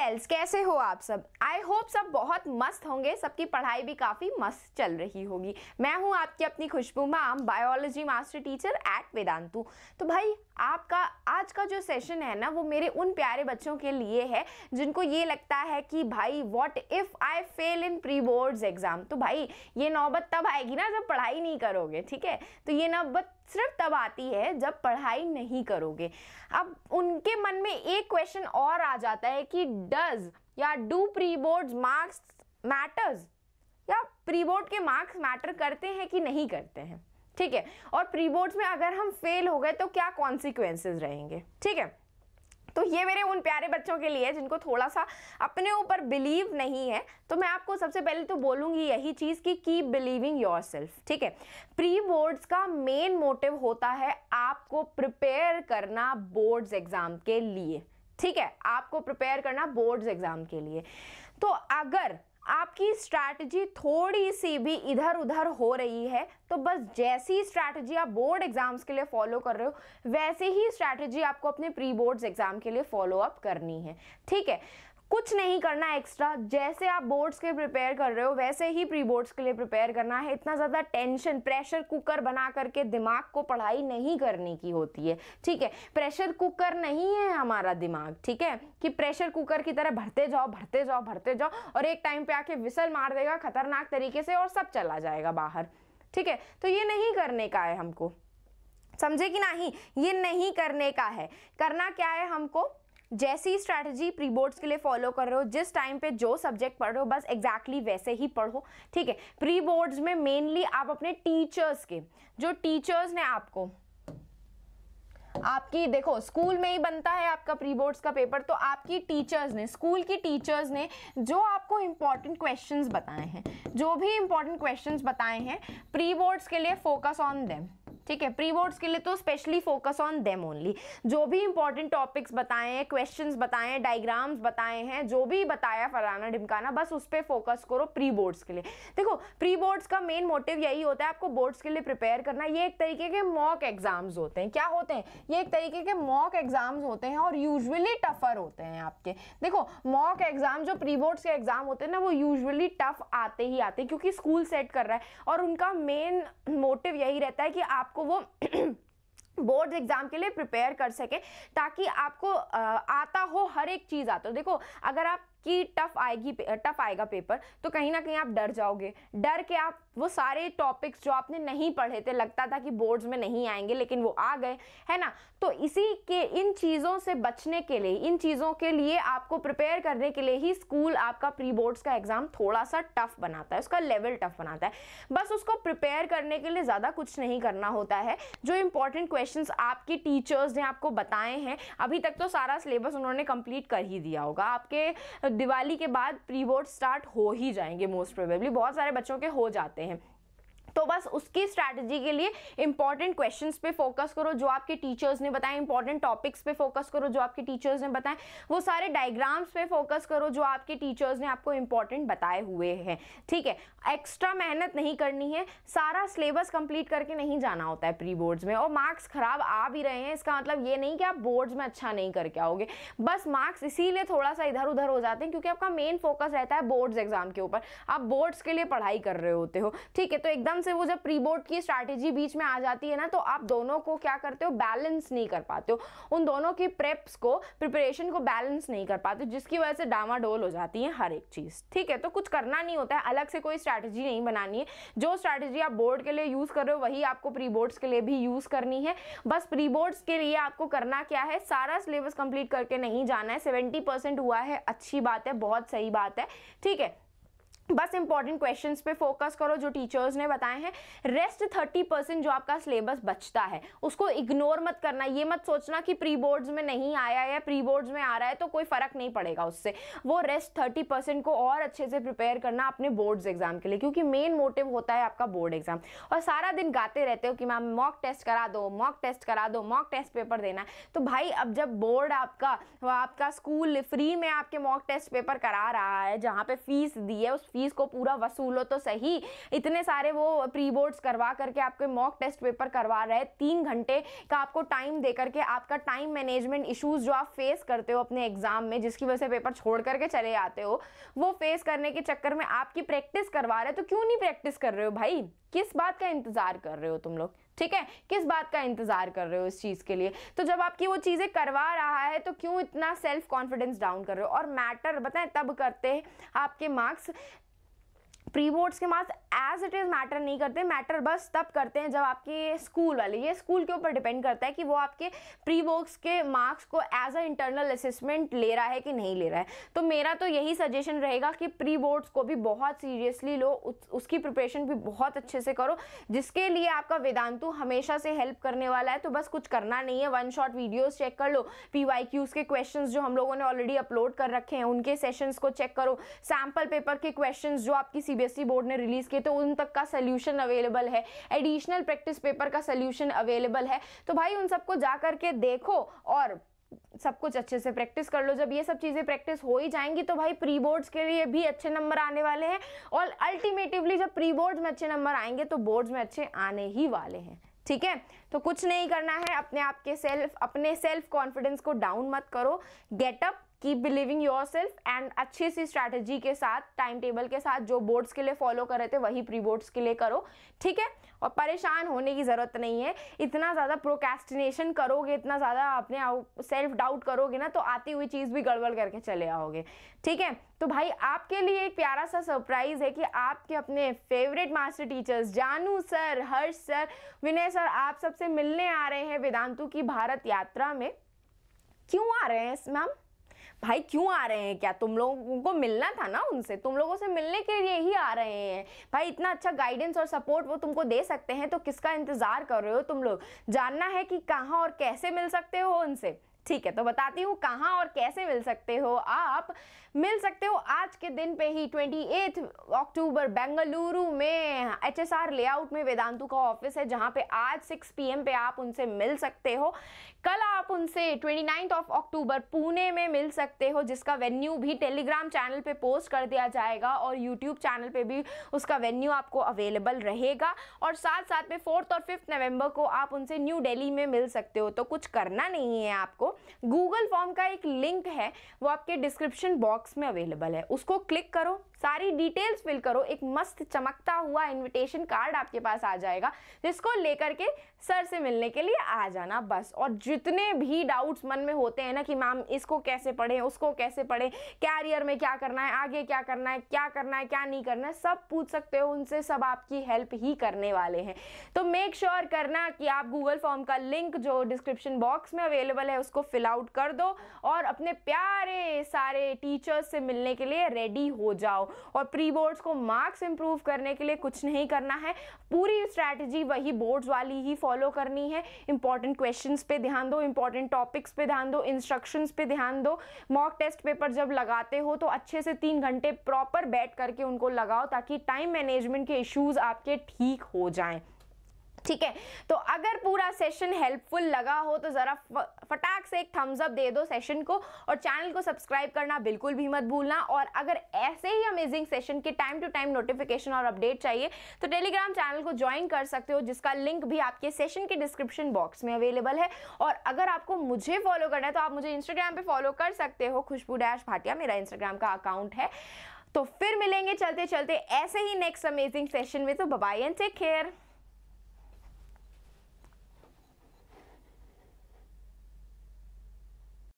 sales कैसे हो आप सब आई होप सब बहुत मस्त होंगे सबकी पढ़ाई भी काफ़ी मस्त चल रही होगी मैं हूं आपकी अपनी Khushboo ma'am biology master teacher at Vedantu तो भाई आपका आज का जो सेशन है ना वो मेरे उन प्यारे बच्चों के लिए है जिनको ये लगता है कि भाई what if I fail in pre boards exam तो भाई ये नौबत तब आएगी ना जब पढ़ाई नहीं करोगे ठीक है तो ये नौबत सिर्फ तब आती है जब पढ़ाई नहीं करोगे अब उनके मन में एक क्वेश्चन और आ जाता है कि डज या do pre board marks matters या प्री बोर्ड के मार्क्स मैटर करते हैं कि नहीं करते हैं ठीक है और प्री बोर्ड्स में अगर हम फेल हो गए तो क्या कॉन्सिक्वेंसेज रहेंगे ठीक है तो ये मेरे उन प्यारे बच्चों के लिए जिनको थोड़ा सा अपने ऊपर बिलीव नहीं है तो मैं आपको सबसे पहले तो बोलूँगी यही चीज़ कि कीप बिलीविंग योर सेल्फ ठीक है प्री बोर्ड्स का मेन मोटिव होता है आपको प्रिपेयर करना बोर्ड्स एग्ज़ाम के लिए ठीक है आपको प्रिपेयर करना बोर्ड्स एग्ज़ाम के लिए तो अगर आपकी स्ट्रैटेजी थोड़ी सी भी इधर उधर हो रही है तो बस जैसी स्ट्रैटेजी आप बोर्ड एग्जाम्स के लिए फॉलो कर रहे हो वैसे ही स्ट्रैटेजी आपको अपने प्री बोर्ड्स एग्जाम के लिए फॉलो अप करनी है ठीक है कुछ नहीं करना एक्स्ट्रा जैसे आप बोर्ड्स के प्रिपेयर कर रहे हो वैसे ही प्री बोर्ड्स के लिए प्रिपेयर करना है इतना ज़्यादा टेंशन प्रेशर कुकर बना करके दिमाग को पढ़ाई नहीं करने की होती है ठीक है प्रेशर कुकर नहीं है हमारा दिमाग ठीक है कि प्रेशर कुकर की तरह भरते जाओ भरते जाओ भरते जाओ और एक टाइम पे आके विसल मार देगा खतरनाक तरीके से और सब चला जाएगा बाहर ठीक है तो ये नहीं करने का है हमको समझे कि नहीं ये नहीं करने का है करना क्या है हमको जैसी स्ट्रैटेजी प्री बोर्ड्स के लिए फॉलो कर रहे हो जिस टाइम पे जो सब्जेक्ट पढ़ रहे हो बस एग्जैक्टली exactly वैसे ही पढ़ो ठीक है प्री बोर्ड्स में मेनली आप अपने टीचर्स के जो टीचर्स ने आपको आपकी देखो स्कूल में ही बनता है आपका प्री बोर्ड्स का पेपर तो आपकी टीचर्स ने स्कूल की टीचर्स ने जो आपको इंपॉर्टेंट क्वेश्चंस बताए हैं जो भी इम्पॉर्टेंट क्वेश्चंस बताए हैं प्री बोर्ड्स के लिए फोकस ऑन देम ठीक है प्री बोर्ड्स के लिए तो specially focus on them only जो भी इंपॉर्टेंट टॉपिक्स बताए हैं क्वेश्चन बताए डायग्राम्स डाइग्राम्स बताए हैं जो भी बताया फलाना ढिमकाना बस उस पर फोकस करो प्री बोर्ड्स के लिए देखो प्री बोर्ड्स का मेन मोटिव यही होता है आपको बोर्ड्स के लिए प्रिपेयर करना ये एक तरीके के मॉक एग्जाम्स होते हैं क्या होते हैं ये एक तरीके के मॉक एग्जाम्स होते हैं और यूजली टफर होते हैं आपके देखो मॉक एग्जाम जो प्री बोर्ड्स के एग्जाम होते हैं ना वो यूजली टफ आते ही आते हैं क्योंकि स्कूल सेट कर रहा है और उनका मेन मोटिव यही रहता है कि आपको आपको वो बोर्ड एग्जाम के लिए प्रिपेयर कर सके ताकि आपको आता हो हर एक चीज़ आता हो देखो अगर आप कि टफ आएगी टफ आएगा पेपर तो कहीं ना कहीं आप डर जाओगे डर के आप वो सारे टॉपिक्स जो आपने नहीं पढ़े थे लगता था कि बोर्ड्स में नहीं आएंगे लेकिन वो आ गए है ना तो इसी के इन चीज़ों से बचने के लिए इन चीज़ों के लिए आपको प्रिपेयर करने के लिए ही स्कूल आपका प्री बोर्ड्स का एग्ज़ाम थोड़ा सा टफ बनाता है उसका लेवल टफ बनाता है बस उसको प्रिपेयर करने के लिए ज़्यादा कुछ नहीं करना होता है जो इंपॉर्टेंट क्वेश्चन आपके टीचर्स ने आपको बताए हैं अभी तक तो सारा सिलेबस उन्होंने कंप्लीट कर ही दिया होगा आपके दिवाली के बाद प्री बोर्ड स्टार्ट हो ही जाएंगे मोस्ट प्रोबेबली बहुत सारे बच्चों के हो जाते हैं तो बस उसकी स्ट्रैटेजी के लिए इंपॉर्टेंट क्वेश्चंस पे फोकस करो जो आपके टीचर्स ने बताए इंपॉर्टेंट टॉपिक्स पे फोकस करो जो आपके टीचर्स ने बताए वो सारे डायग्राम्स पे फोकस करो जो आपके टीचर्स ने आपको इंपॉर्टेंट बताए हुए हैं ठीक है एक्स्ट्रा मेहनत नहीं करनी है सारा सिलेबस कंप्लीट करके नहीं जाना होता है प्री बोर्ड्स में और मार्क्स खराब आ भी रहे हैं इसका मतलब ये नहीं कि आप बोर्ड्स में अच्छा नहीं करके आओगे बस मार्क्स इसीलिए थोड़ा सा इधर उधर हो जाते हैं क्योंकि आपका मेन फोकस रहता है बोर्ड्स एग्जाम के ऊपर आप बोर्ड्स के लिए पढ़ाई कर रहे होते हो ठीक है तो एकदम एकदम से वो जब प्री बोर्ड की स्ट्रैटेजी बीच में आ जाती है ना तो आप दोनों को क्या करते हो बैलेंस नहीं कर पाते हो उन दोनों की प्रेप्स को प्रिपरेशन को बैलेंस नहीं कर पाते जिसकी वजह से डामाडोल हो जाती है हर एक चीज़ ठीक है तो कुछ करना नहीं होता है अलग से कोई स्ट्रैटेजी नहीं बनानी है जो स्ट्रैटेजी आप बोर्ड के लिए यूज़ कर रहे हो वही आपको प्री बोर्ड्स के लिए भी यूज़ करनी है बस प्री बोर्ड्स के लिए आपको करना क्या है सारा सिलेबस कंप्लीट करके नहीं जाना है सेवेंटी हुआ है अच्छी बात है बहुत सही बात है ठीक है बस इंपॉर्टेंट क्वेश्चन पे फोकस करो जो टीचर्स ने बताए हैं रेस्ट थर्टी परसेंट जो आपका सिलेबस बचता है उसको इग्नोर मत करना ये मत सोचना कि प्री बोर्ड्स में नहीं आया या प्री बोर्ड्स में आ रहा है तो कोई फर्क नहीं पड़ेगा उससे वो रेस्ट थर्टी परसेंट को और अच्छे से प्रिपेयर करना अपने बोर्ड्स एग्जाम के लिए क्योंकि मेन मोटिव होता है आपका बोर्ड एग्जाम और सारा दिन गाते रहते हो कि मैम मॉक टेस्ट करा दो मॉक टेस्ट करा दो मॉक टेस्ट पेपर देना तो भाई अब जब बोर्ड आपका आपका स्कूल फ्री में आपके मॉक टेस्ट पेपर करा रहा है जहाँ पे फीस दी है उस फीस फीस को पूरा वसूलो तो सही इतने सारे वो प्री बोर्ड्स करवा करके आपके मॉक टेस्ट पेपर करवा रहे तीन घंटे का आपको टाइम दे करके आपका टाइम मैनेजमेंट इशूज़ जो आप फेस करते हो अपने एग्जाम में जिसकी वजह से पेपर छोड़ करके चले आते हो वो फेस करने के चक्कर में आपकी प्रैक्टिस करवा रहे तो क्यों नहीं प्रैक्टिस कर रहे हो भाई किस बात का इंतज़ार कर रहे हो तुम लोग ठीक है किस बात का इंतज़ार कर रहे हो इस चीज़ के लिए तो जब आपकी वो चीज़ें करवा रहा है तो क्यों इतना सेल्फ कॉन्फिडेंस डाउन कर रहे हो और मैटर बताएं तब करते हैं आपके मार्क्स प्री बोर्ड्स के marks as it is matter नहीं करते मैटर बस तब करते हैं जब आपके स्कूल वाले ये स्कूल के ऊपर डिपेंड करता है कि वो आपके प्री बोर्ड्स के मार्क्स को एज अ इंटरनल असेसमेंट ले रहा है कि नहीं ले रहा है तो मेरा तो यही सजेशन रहेगा कि प्री बोर्ड्स को भी बहुत सीरियसली लो उस, उसकी प्रिपरेशन भी बहुत अच्छे से करो जिसके लिए आपका वेदांतु हमेशा से हेल्प करने वाला है तो बस कुछ करना नहीं है वन शॉट वीडियोज़ चेक कर लो पी वाई क्यूज़ के क्वेश्चन जो हम लोगों ने ऑलरेडी अपलोड कर रखे हैं उनके सेशन्स को चेक करो सैम्पल पेपर के क्वेश्चन जो आपकी सीबीएसई बोर्ड e ने रिलीज़ किए थे तो उन तक का सोल्यूशन अवेलेबल है एडिशनल प्रैक्टिस पेपर का सोल्यूशन अवेलेबल है तो भाई उन सबको जा करके देखो और सब कुछ अच्छे से प्रैक्टिस कर लो जब ये सब चीज़ें प्रैक्टिस हो ही जाएंगी तो भाई प्री बोर्ड्स के लिए भी अच्छे नंबर आने वाले हैं और अल्टीमेटिवली जब प्री बोर्ड्स में अच्छे नंबर आएंगे तो बोर्ड्स में अच्छे आने ही वाले हैं ठीक है तो कुछ नहीं करना है अपने आप के सेल्फ अपने सेल्फ कॉन्फिडेंस को डाउन मत करो get up keep believing yourself and अच्छी सी स्ट्रैटेजी के साथ टाइम टेबल के साथ जो बोर्ड्स के लिए फॉलो कर रहे थे वही प्री बोर्ड्स के लिए करो ठीक है और परेशान होने की ज़रूरत नहीं है इतना ज़्यादा प्रोकेस्टिनेशन करोगे इतना ज़्यादा अपने सेल्फ डाउट करोगे ना तो आती हुई चीज़ भी गड़बड़ करके चले आओगे ठीक है तो भाई आपके लिए एक प्यारा सा सरप्राइज़ है कि आपके अपने favourite master teachers Janu sir Harsh sir Vinay sir आप सबसे मिलने आ रहे हैं वेदांतु की भारत यात्रा में क्यों आ रहे हैं मैम भाई क्यों आ रहे हैं क्या तुम लोगों को मिलना था ना उनसे तुम लोगों से मिलने के लिए ही आ रहे हैं भाई इतना अच्छा गाइडेंस और सपोर्ट वो तुमको दे सकते हैं तो किसका इंतज़ार कर रहे हो तुम लोग जानना है कि कहाँ और कैसे मिल सकते हो उनसे ठीक है तो बताती हूँ कहाँ और कैसे मिल सकते हो आप मिल सकते हो आज के दिन पे ही 28 अक्टूबर बेंगलुरु में एच एस आर लेआउट में वेदांतु का ऑफिस है जहाँ पे आज 6 एम पे आप उनसे मिल सकते हो कल आप उनसे नाइन्थ ऑफ अक्टूबर पुणे में मिल सकते हो जिसका वेन्यू भी टेलीग्राम चैनल पे पोस्ट कर दिया जाएगा और यूट्यूब चैनल पे भी उसका वेन्यू आपको अवेलेबल रहेगा और साथ साथ में फोर्थ और फिफ्थ नवम्बर को आप उनसे न्यू डेली में मिल सकते हो तो कुछ करना नहीं है आपको गूगल फॉर्म का एक लिंक है वो आपके डिस्क्रिप्शन बॉक्स में अवेलेबल है उसको क्लिक करो सारी डिटेल्स फिल करो एक मस्त चमकता हुआ इन्विटेशन कार्ड आपके पास आ जाएगा जिसको लेकर के सर से मिलने के लिए आ जाना बस और जितने भी डाउट्स मन में होते हैं ना कि मैम इसको कैसे पढ़ें उसको कैसे पढ़ें कैरियर में क्या करना है आगे क्या करना है क्या करना है क्या नहीं करना है सब पूछ सकते हो उनसे सब आपकी हेल्प ही करने वाले हैं तो मेक श्योर sure करना कि आप गूगल फॉर्म का लिंक जो डिस्क्रिप्शन बॉक्स में अवेलेबल है उसको फिल आउट कर दो और अपने प्यारे सारे टीचर्स से मिलने के लिए रेडी हो जाओ और प्री बोर्ड्स को मार्क्स इंप्रूव करने के लिए कुछ नहीं करना है पूरी स्ट्रैटेजी वही बोर्ड्स वाली ही फॉलो करनी है इंपॉर्टेंट क्वेश्चन पे ध्यान दो इंपॉर्टेंट टॉपिक्स पे ध्यान दो इंस्ट्रक्शन पे ध्यान दो मॉक टेस्ट पेपर जब लगाते हो तो अच्छे से तीन घंटे प्रॉपर बैठ करके उनको लगाओ ताकि टाइम मैनेजमेंट के इश्यूज़ आपके ठीक हो जाएं ठीक है तो अगर पूरा सेशन हेल्पफुल लगा हो तो ज़रा फटाक से एक थम्स अप दे दो सेशन को और चैनल को सब्सक्राइब करना बिल्कुल भी मत भूलना और अगर ऐसे ही अमेजिंग सेशन के टाइम टू टाइम नोटिफिकेशन और अपडेट चाहिए तो टेलीग्राम चैनल को ज्वाइन कर सकते हो जिसका लिंक भी आपके सेशन के डिस्क्रिप्शन बॉक्स में अवेलेबल है और अगर आपको मुझे फॉलो करना है तो आप मुझे इंस्टाग्राम पर फॉलो कर सकते हो खुशबू डैश भाटिया मेरा इंस्टाग्राम का अकाउंट है तो फिर मिलेंगे चलते चलते ऐसे ही नेक्स्ट अमेजिंग सेशन में तो बबाई एंड टेक केयर